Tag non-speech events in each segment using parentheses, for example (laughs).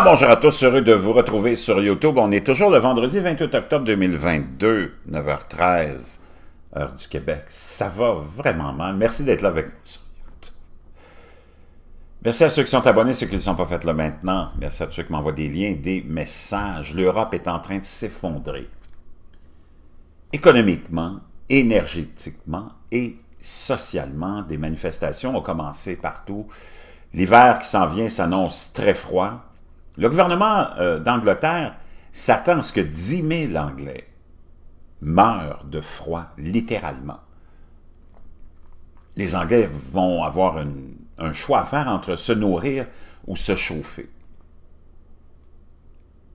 bonjour à tous, heureux de vous retrouver sur YouTube. On est toujours le vendredi 28 octobre 2022, 9h13, heure du Québec. Ça va vraiment mal. Merci d'être là avec nous sur YouTube. Merci à ceux qui sont abonnés, ceux qui ne sont pas faits là maintenant. Merci à ceux qui m'envoient des liens, des messages. L'Europe est en train de s'effondrer. Économiquement, énergétiquement et socialement, des manifestations ont commencé partout. L'hiver qui s'en vient s'annonce très froid. Le gouvernement euh, d'Angleterre s'attend à ce que 10 000 Anglais meurent de froid, littéralement. Les Anglais vont avoir un choix à faire entre se nourrir ou se chauffer.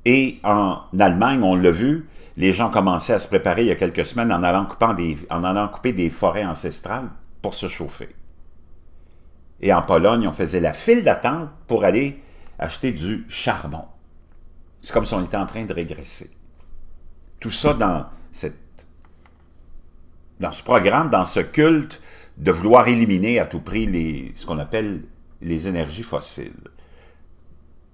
Et en Allemagne, on l'a vu, les gens commençaient à se préparer il y a quelques semaines en allant couper des forêts ancestrales pour se chauffer. Et en Pologne, on faisait la file d'attente pour aller acheter du charbon. C'est comme si on était en train de régresser. Tout ça dans, cette, dans ce programme, dans ce culte de vouloir éliminer à tout prix les, ce qu'on appelle les énergies fossiles.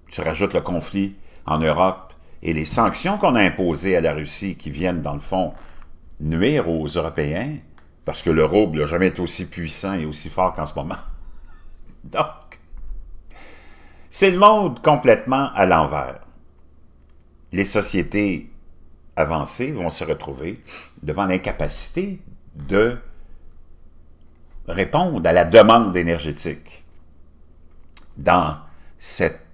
Tu rajoutes le conflit en Europe et les sanctions qu'on a imposées à la Russie qui viennent, dans le fond, nuire aux Européens, parce que l'Euro n'a jamais été aussi puissant et aussi fort qu'en ce moment. (laughs) Donc, c'est le monde complètement à l'envers. Les sociétés avancées vont se retrouver devant l'incapacité de répondre à la demande énergétique. Dans cette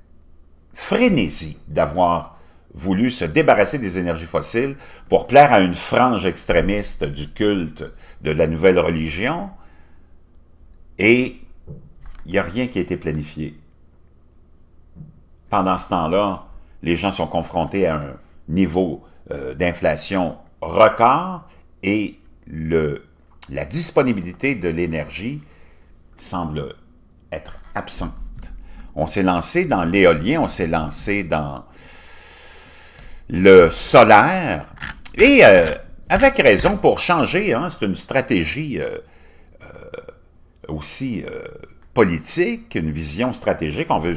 frénésie d'avoir voulu se débarrasser des énergies fossiles pour plaire à une frange extrémiste du culte de la nouvelle religion, et il n'y a rien qui a été planifié pendant ce temps-là, les gens sont confrontés à un niveau euh, d'inflation record et le, la disponibilité de l'énergie semble être absente. On s'est lancé dans l'éolien, on s'est lancé dans le solaire et euh, avec raison pour changer, hein, c'est une stratégie euh, aussi politique, une vision stratégique, on veut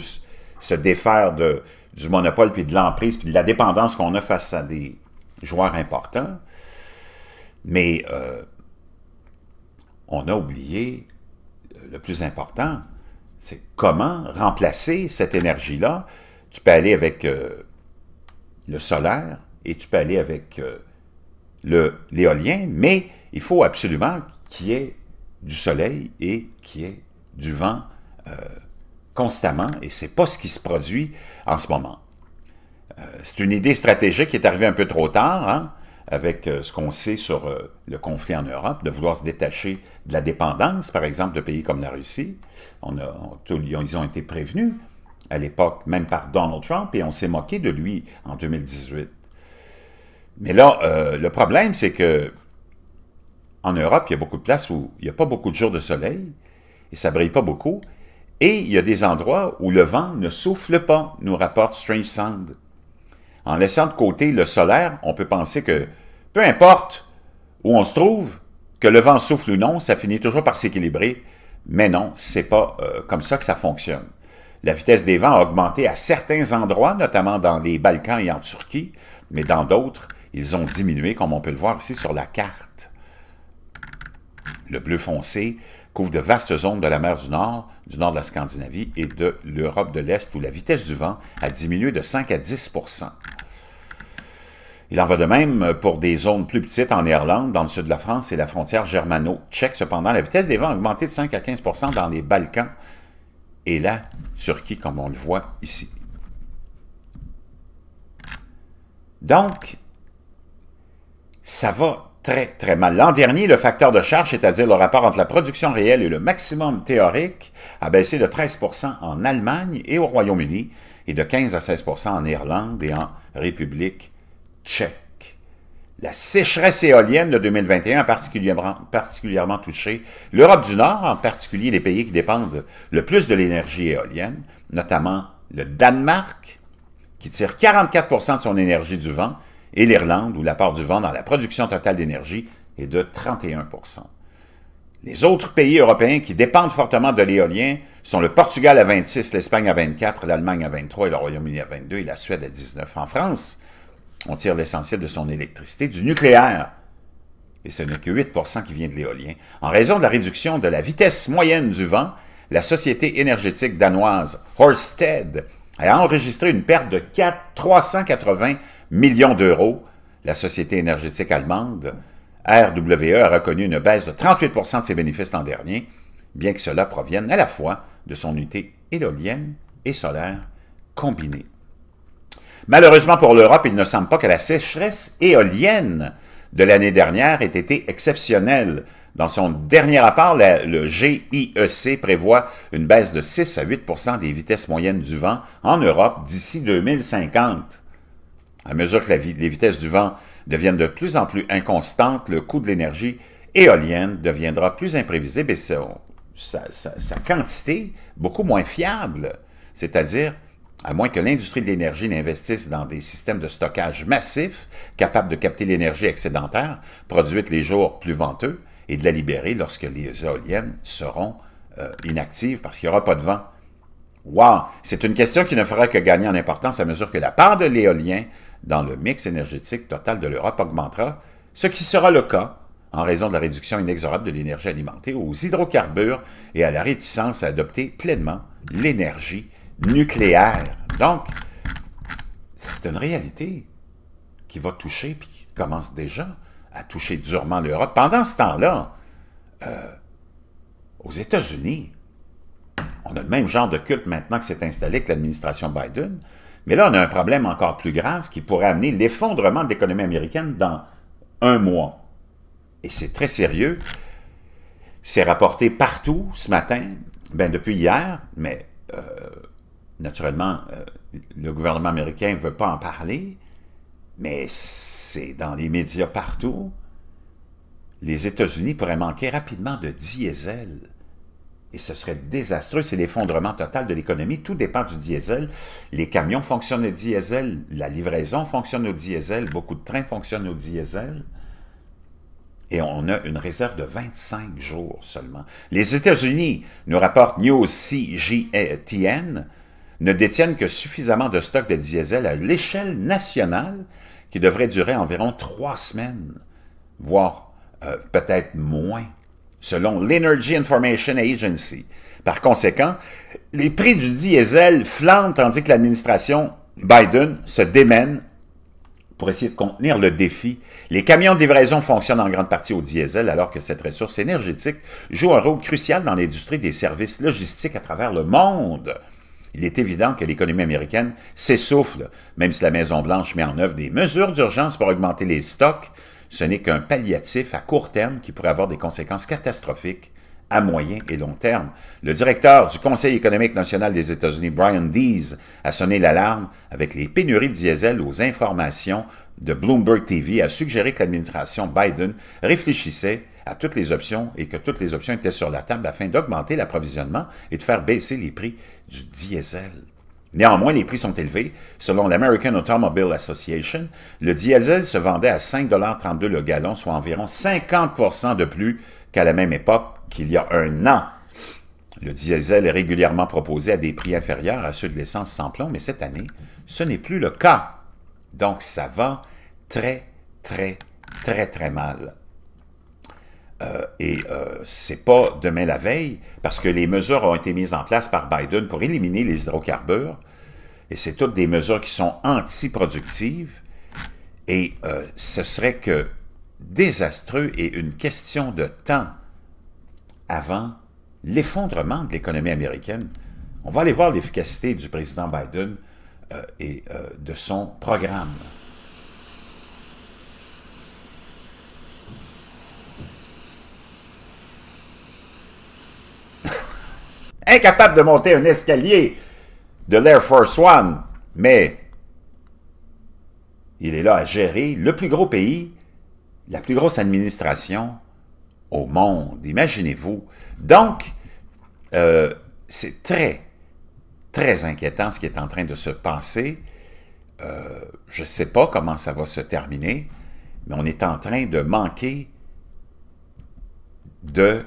se défaire de, du monopole, puis de l'emprise, puis de la dépendance qu'on a face à des joueurs importants. Mais euh, on a oublié euh, le plus important, c'est comment remplacer cette énergie-là. Tu peux aller avec euh, le solaire et tu peux aller avec l'éolien, mais il faut absolument qu'il y ait du soleil et qu'il y ait du vent constamment, et c'est pas ce qui se produit en ce moment. Euh, c'est une idée stratégique qui est arrivée un peu trop tard, hein, avec euh, ce qu'on sait sur euh, le conflit en Europe, de vouloir se détacher de la dépendance, par exemple, de pays comme la Russie. On a, ils ont été prévenus à l'époque, même par Donald Trump, et on s'est moqué de lui en 2018. Mais là, le problème, c'est que en Europe, il y a beaucoup de places où il n'y a pas beaucoup de jours de soleil, et ça brille pas beaucoup, et il y a des endroits où le vent ne souffle pas, nous rapporte Strange Sound. En laissant de côté le solaire, on peut penser que, peu importe où on se trouve, que le vent souffle ou non, ça finit toujours par s'équilibrer. Mais non, c'est pas euh, comme ça que ça fonctionne. La vitesse des vents a augmenté à certains endroits, notamment dans les Balkans et en Turquie, mais dans d'autres, ils ont diminué, comme on peut le voir ici sur la carte. Le bleu foncé, couvre de vastes zones de la mer du Nord, du nord de la Scandinavie et de l'Europe de l'Est où la vitesse du vent a diminué de 5 à 10 il en va de même pour des zones plus petites en Irlande, dans le sud de la France et la frontière germano-tchèque. Cependant, la vitesse des vents a augmenté de 5 à 15 dans les Balkans et la Turquie, comme on le voit ici. Donc, ça va très, très mal. L'an dernier, le facteur de charge, c'est-à-dire le rapport entre la production réelle et le maximum théorique, a baissé de 13 en Allemagne et au Royaume-Uni et de 15 à 16 en Irlande et en République tchèque. La sécheresse éolienne de 2021 a particulièrement, particulièrement touché l'Europe du Nord, en particulier les pays qui dépendent le plus de l'énergie éolienne, notamment le Danemark, qui tire 44 de son énergie du vent, et l'Irlande, où la part du vent dans la production totale d'énergie est de 31 Les autres pays européens qui dépendent fortement de l'éolien sont le Portugal à 26, l'Espagne à 24, l'Allemagne à 23 et le Royaume-Uni à 22 et la Suède à 19. En France, on tire l'essentiel de son électricité du nucléaire, et ce n'est que 8 qui vient de l'éolien. En raison de la réduction de la vitesse moyenne du vent, la société énergétique danoise Horsted a enregistré une perte de 4, 380 millions d'euros. La société énergétique allemande, RWE, a reconnu une baisse de 38 de ses bénéfices l'an dernier, bien que cela provienne à la fois de son unité éolienne et solaire combinée. Malheureusement pour l'Europe, il ne semble pas que la sécheresse éolienne de l'année dernière ait été exceptionnelle. Dans son dernier rapport, le GIEC prévoit une baisse de 6 à 8 des vitesses moyennes du vent en Europe d'ici 2050. À mesure que les vitesses du vent deviennent de plus en plus inconstantes, le coût de l'énergie éolienne deviendra plus imprévisible et sa, quantité beaucoup moins fiable. C'est-à-dire, à moins que l'industrie de l'énergie n'investisse dans des systèmes de stockage massifs capables de capter l'énergie excédentaire produite les jours plus venteux et de la libérer lorsque les éoliennes seront euh, inactives parce qu'il n'y aura pas de vent. Wow! C'est une question qui ne fera que gagner en importance à mesure que la part de l'éolien dans le mix énergétique total de l'Europe augmentera, ce qui sera le cas en raison de la réduction inexorable de l'énergie alimentée aux hydrocarbures et à la réticence à adopter pleinement l'énergie nucléaire. Donc, c'est une réalité qui va toucher, puis qui commence déjà à toucher durement l'Europe. Pendant ce temps-là, euh, aux États-Unis, on a le même genre de culte maintenant que s'est installé que l'administration Biden. Mais là, on a un problème encore plus grave qui pourrait amener l'effondrement de l'économie américaine dans un mois. Et c'est très sérieux. C'est rapporté partout ce matin, ben depuis hier, mais euh, naturellement, euh, le gouvernement américain ne veut pas en parler, mais c'est dans les médias partout. Les États-Unis pourraient manquer rapidement de diesel et ce serait désastreux, c'est l'effondrement total de l'économie. Tout dépend du diesel. Les camions fonctionnent au diesel, la livraison fonctionne au diesel, beaucoup de trains fonctionnent au diesel. Et on a une réserve de 25 jours seulement. Les États-Unis, nous rapporte News N ne détiennent que suffisamment de stocks de diesel à l'échelle nationale qui devrait durer environ trois semaines, voire euh, peut-être moins selon l'Energy Information Agency. Par conséquent, les prix du diesel flambent tandis que l'administration Biden se démène pour essayer de contenir le défi. Les camions de livraison fonctionnent en grande partie au diesel alors que cette ressource énergétique joue un rôle crucial dans l'industrie des services logistiques à travers le monde. Il est évident que l'économie américaine s'essouffle, même si la Maison-Blanche met en œuvre des mesures d'urgence pour augmenter les stocks, ce n'est qu'un palliatif à court terme qui pourrait avoir des conséquences catastrophiques à moyen et long terme. Le directeur du Conseil économique national des États-Unis, Brian Dees, a sonné l'alarme avec les pénuries de diesel aux informations de Bloomberg TV a suggéré que l'administration Biden réfléchissait à toutes les options et que toutes les options étaient sur la table afin d'augmenter l'approvisionnement et de faire baisser les prix du diesel. Néanmoins, les prix sont élevés. Selon l'American Automobile Association, le diesel se vendait à 5,32 le gallon, soit environ 50 de plus qu'à la même époque qu'il y a un an. Le diesel est régulièrement proposé à des prix inférieurs à ceux de l'essence sans plomb, mais cette année, ce n'est plus le cas. Donc, ça va très, très, très, très mal euh, et ce euh, c'est pas demain la veille, parce que les mesures ont été mises en place par Biden pour éliminer les hydrocarbures, et c'est toutes des mesures qui sont antiproductives, et euh, ce serait que désastreux et une question de temps avant l'effondrement de l'économie américaine. On va aller voir l'efficacité du président Biden et de son programme. incapable de monter un escalier de l'Air Force One, mais il est là à gérer le plus gros pays, la plus grosse administration au monde, imaginez-vous. Donc, euh, c'est très, très inquiétant ce qui est en train de se passer. Euh, je ne sais pas comment ça va se terminer, mais on est en train de manquer de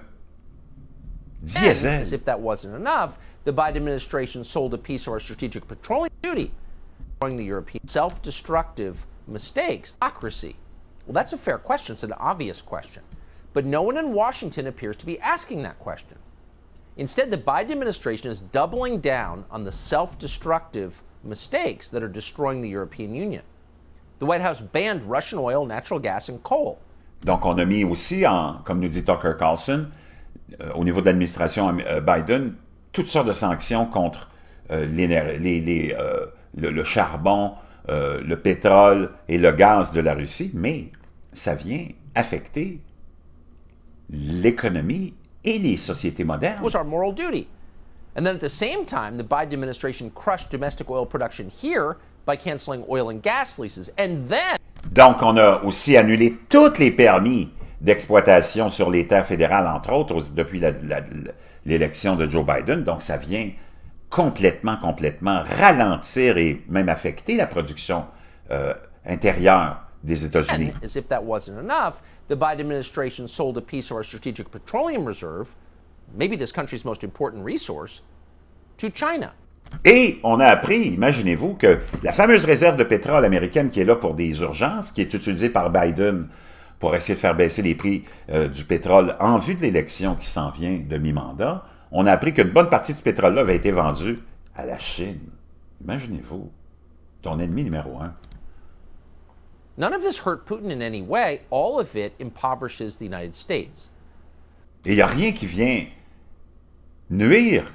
Yes, and as if that wasn't enough, the Biden administration sold a piece of our strategic petroleum duty, showing the European self-destructive mistakes, democracy. Well, that's a fair question. It's an obvious question. But no one in Washington appears to be asking that question. Instead, the Biden administration is doubling down on the self destructive mistakes that are destroying the European Union. The White House banned Russian oil, natural gas, and coal. Donc, on a mis aussi, en, comme nous dit Tucker Carlson, Euh, au niveau de l'administration euh, Biden toutes sortes de sanctions contre euh, les, les, le, charbon, le pétrole et le gaz de la Russie, mais ça vient affecter l'économie et les sociétés modernes. Donc, on a aussi annulé tous les permis d'exploitation sur les terres fédérales, entre autres, depuis l'élection de Joe Biden. Donc, ça vient complètement, complètement ralentir et même affecter la production euh, intérieure des États-Unis. Et on a appris, imaginez-vous, que la fameuse réserve de pétrole américaine qui est là pour des urgences, qui est utilisée par Biden pour essayer de faire baisser les prix euh, du pétrole en vue de l'élection qui s'en vient de mi-mandat, on a appris qu'une bonne partie du pétrole-là avait été vendue à la Chine. Imaginez-vous, ton ennemi numéro un. None of this hurt Putin in any way. All of it impoverishes the United States. Et il n'y a rien qui vient nuire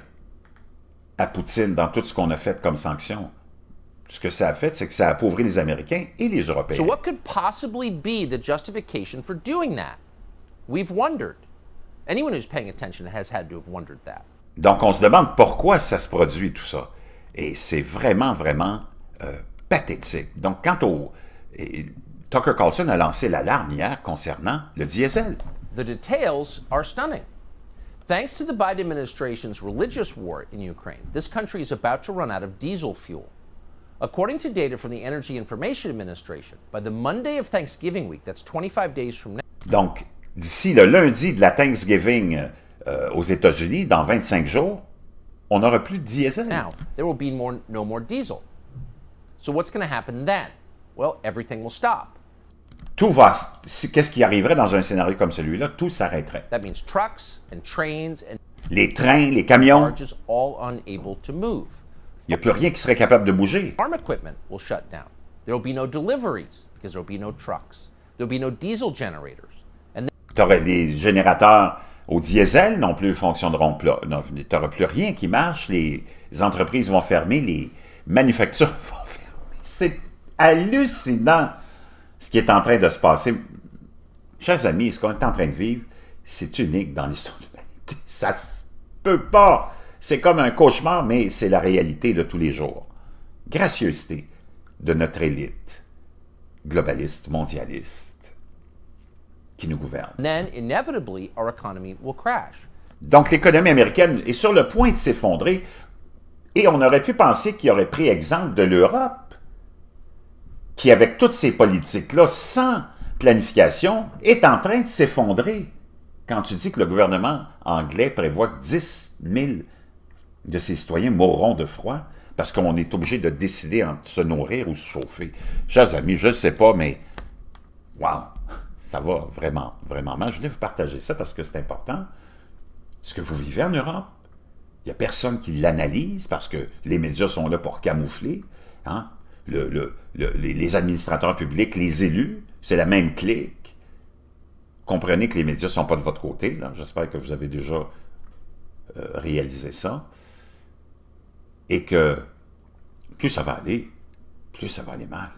à Poutine dans tout ce qu'on a fait comme sanctions ce que ça a fait, c'est que ça a appauvri les Américains et les Européens. So what could possibly be the justification for doing that? We've wondered. Anyone who's paying attention has had to have wondered that. Donc on se demande pourquoi ça se produit tout ça. Et c'est vraiment, vraiment euh, pathétique. Donc quant au... Et, Tucker Carlson a lancé l'alarme hier concernant le diesel. The details are stunning. Thanks to the Biden administration's religious war in Ukraine, this country is about to run out of diesel fuel. According to data from the Energy Information Administration, by the Monday of Thanksgiving week, that's 25 days from now. Donc, d'ici le lundi de la Thanksgiving euh, aux États-Unis, dans 25 jours, on n'aura plus de diesel. Now, there will be more, no more diesel. So what's going to happen then? Well, everything will stop. Tout va. Qu'est-ce qui arriverait dans un scénario comme celui-là? Tout s'arrêterait. That means trucks and trains and les trains, les camions. All unable to move. Il n'y a plus rien qui serait capable de bouger. Farm equipment There will be no deliveries because there will be no trucks. There will be no diesel generators. les générateurs au diesel non plus fonctionneront plus. n'y aura plus rien qui marche. Les entreprises vont fermer, les manufactures (laughs) vont fermer. C'est hallucinant ce qui est en train de se passer. Chers amis, ce qu'on est en train de vivre, c'est unique dans l'histoire de l'humanité. Ça se peut pas. C'est comme un cauchemar, mais c'est la réalité de tous les jours. Gracieuseté de notre élite globaliste mondialiste qui nous gouverne. will crash. Donc l'économie américaine est sur le point de s'effondrer et on aurait pu penser qu'il aurait pris exemple de l'Europe qui avec toutes ces politiques-là sans planification est en train de s'effondrer quand tu dis que le gouvernement anglais prévoit que 10 000 de ces citoyens mourront de froid parce qu'on est obligé de décider entre se nourrir ou se chauffer. Chers amis, je ne sais pas, mais wow, (laughs) ça va vraiment, vraiment mal. Je voulais vous partager ça parce que c'est important. Ce que vous vivez en Europe, il n'y a personne qui l'analyse parce que les médias sont là pour camoufler. Hein. les administrateurs publics, les élus, c'est la même clique. Comprenez que les médias ne sont pas de votre côté. J'espère que vous avez déjà euh, réalisé ça et que plus ça va aller, plus ça va aller mal.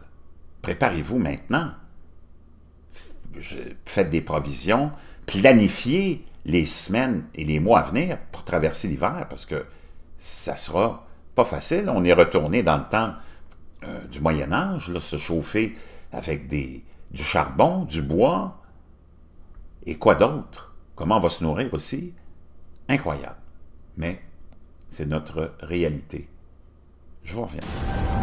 Préparez-vous maintenant. Faites des provisions, planifiez les semaines et les mois à venir pour traverser l'hiver parce que ça sera pas facile. On est retourné dans le temps euh, du Moyen Âge, se chauffer avec des, du charbon, du bois et quoi d'autre. Comment on va se nourrir aussi. Incroyable. Mais c'est notre réalité. Je vous reviens.